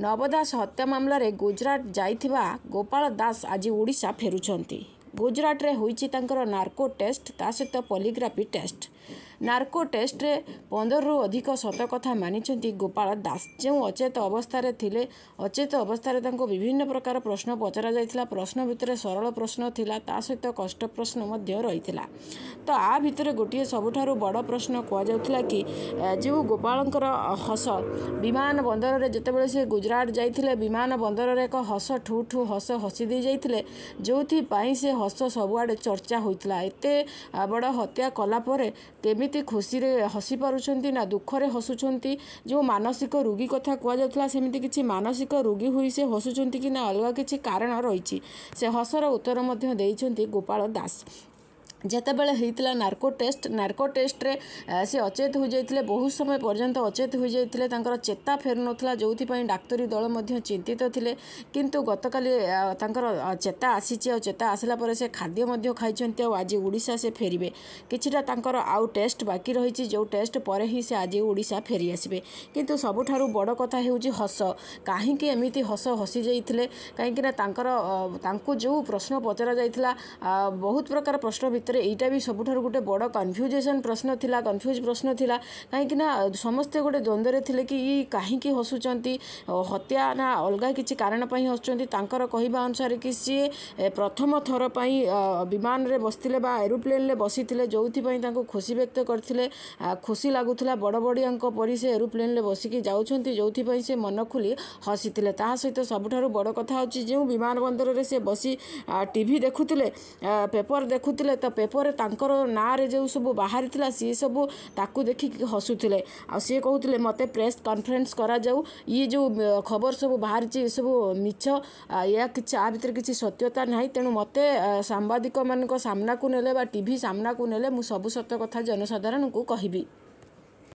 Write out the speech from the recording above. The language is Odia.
ନବଦାସ ହତ୍ୟା ମାମଲାରେ ଗୁଜରାଟ ଯାଇଥିବା ଗୋପାଳ ଦାସ ଆଜି ଓଡ଼ିଶା ଫେରୁଛନ୍ତି ଗୁଜରାଟରେ ହୋଇଛି ତାଙ୍କର ନାର୍କୋ ଟେଷ୍ଟ ତା ସହିତ ପଲିଗ୍ରାଫି ଟେଷ୍ଟ ନାର୍କୋ ଟେଷ୍ଟରେ ପନ୍ଦରରୁ ଅଧିକ ସତକଥା ମାନିଛନ୍ତି ଗୋପାଳ ଦାସ ଯେଉଁ ଅଚେତ ଅବସ୍ଥାରେ ଥିଲେ ଅଚେତ ଅବସ୍ଥାରେ ତାଙ୍କୁ ବିଭିନ୍ନ ପ୍ରକାର ପ୍ରଶ୍ନ ପଚରା ଯାଇଥିଲା ପ୍ରଶ୍ନ ଭିତରେ ସରଳ ପ୍ରଶ୍ନ ଥିଲା ତା ସହିତ କଷ୍ଟ ପ୍ରଶ୍ନ ମଧ୍ୟ ରହିଥିଲା ତ ଆ ଭିତରେ ଗୋଟିଏ ସବୁଠାରୁ ବଡ଼ ପ୍ରଶ୍ନ କୁହାଯାଉଥିଲା କି ଯେଉଁ ଗୋପାଳଙ୍କର ହସ ବିମାନ ବନ୍ଦରରେ ଯେତେବେଳେ ସେ ଗୁଜୁରାଟ ଯାଇଥିଲେ ବିମାନ ବନ୍ଦରରେ ଏକ ହସ ଠୁ ଠୁ ହସ ହସି ଦେଇ ଯାଇଥିଲେ ଯେଉଁଥିପାଇଁ ସେ ହସ ସବୁଆଡ଼େ ଚର୍ଚ୍ଚା ହୋଇଥିଲା ଏତେ ବଡ଼ ହତ୍ୟା କଲା ପରେ ତେମିତି ଯେମିତି ଖୁସିରେ ହସି ପାରୁଛନ୍ତି ନା ଦୁଃଖରେ ହସୁଛନ୍ତି ଯେଉଁ ମାନସିକ ରୋଗୀ କଥା କୁହାଯାଉଥିଲା ସେମିତି କିଛି ମାନସିକ ରୋଗୀ ହୋଇ ସେ ହସୁଛନ୍ତି କି ନା ଅଲଗା କିଛି କାରଣ ରହିଛି ସେ ହସର ଉତ୍ତର ମଧ୍ୟ ଦେଇଛନ୍ତି ଗୋପାଳ ଦାସ ଯେତେବେଳେ ହେଇଥିଲା ନାର୍କୋ ଟେଷ୍ଟ ନାର୍କୋ ଟେଷ୍ଟରେ ସେ ଅଚେତ ହୋଇଯାଇଥିଲେ ବହୁତ ସମୟ ପର୍ଯ୍ୟନ୍ତ ଅଚେତ ହୋଇଯାଇଥିଲେ ତାଙ୍କର ଚେତା ଫେରୁନଥିଲା ଯେଉଁଥିପାଇଁ ଡାକ୍ତରୀ ଦଳ ମଧ୍ୟ ଚିନ୍ତିତ ଥିଲେ କିନ୍ତୁ ଗତକାଲି ତାଙ୍କର ଚେତା ଆସିଛି ଆଉ ଚେତା ଆସିଲା ପରେ ସେ ଖାଦ୍ୟ ମଧ୍ୟ ଖାଇଛନ୍ତି ଆଉ ଆଜି ଓଡ଼ିଶା ସେ ଫେରିବେ କିଛିଟା ତାଙ୍କର ଆଉ ଟେଷ୍ଟ ବାକି ରହିଛି ଯେଉଁ ଟେଷ୍ଟ ପରେ ହିଁ ସେ ଆଜି ଓଡ଼ିଶା ଫେରିଆସିବେ କିନ୍ତୁ ସବୁଠାରୁ ବଡ଼ କଥା ହେଉଛି ହସ କାହିଁକି ଏମିତି ହସ ହସି ଯାଇଥିଲେ କାହିଁକିନା ତାଙ୍କର ତାଙ୍କୁ ଯେଉଁ ପ୍ରଶ୍ନ ପଚରାଯାଇଥିଲା ବହୁତ ପ୍ରକାର ପ୍ରଶ୍ନ ଭିତରେ ମତରେ ଏଇଟା ବି ସବୁଠାରୁ ଗୋଟେ ବଡ଼ କନଫ୍ୟୁଜେସନ୍ ପ୍ରଶ୍ନ ଥିଲା କନଫ୍ୟୁଜ୍ ପ୍ରଶ୍ନ ଥିଲା କାହିଁକିନା ସମସ୍ତେ ଗୋଟେ ଦ୍ୱନ୍ଦ୍ୱରେ ଥିଲେ କି ଇ କାହିଁକି ହସୁଛନ୍ତି ହତ୍ୟା ନା ଅଲଗା କିଛି କାରଣ ପାଇଁ ହସୁଛନ୍ତି ତାଙ୍କର କହିବା ଅନୁସାରେ କି ସିଏ ପ୍ରଥମ ଥର ପାଇଁ ବିମାନରେ ବସିଥିଲେ ବା ଏରୋପ୍ଲେନ୍ରେ ବସିଥିଲେ ଯେଉଁଥିପାଇଁ ତାଙ୍କୁ ଖୁସି ବ୍ୟକ୍ତ କରିଥିଲେ ଖୁସି ଲାଗୁଥିଲା ବଡ଼ ବଡ଼ିଆଙ୍କ ପରି ସେ ଏରୋପ୍ଲେନ୍ରେ ବସିକି ଯାଉଛନ୍ତି ଯେଉଁଥିପାଇଁ ସେ ମନ ଖୋଲି ହସିଥିଲେ ତା ସହିତ ସବୁଠାରୁ ବଡ଼ କଥା ହେଉଛି ଯେଉଁ ବିମାନ ବନ୍ଦରରେ ସେ ବସି ଟିଭି ଦେଖୁଥିଲେ ପେପର ଦେଖୁଥିଲେ ତ ପେପରରେ ତାଙ୍କର ନାଁରେ ଯେଉଁ ସବୁ ବାହାରିଥିଲା ସିଏ ସବୁ ତାକୁ ଦେଖିକି ହସୁଥିଲେ ଆଉ ସିଏ କହୁଥିଲେ ମୋତେ ପ୍ରେସ୍ କନଫରେନ୍ସ କରାଯାଉ ଇଏ ଯେଉଁ ଖବର ସବୁ ବାହାରିଛି ଏସବୁ ମିଛ ଏହା କିଛି ଆ ଭିତରେ କିଛି ସତ୍ୟତା ନାହିଁ ତେଣୁ ମୋତେ ସାମ୍ବାଦିକମାନଙ୍କ ସାମ୍ନାକୁ ନେଲେ ବା ଟିଭି ସାମ୍ନାକୁ ନେଲେ ମୁଁ ସବୁ ସତ କଥା ଜନସାଧାରଣଙ୍କୁ କହିବି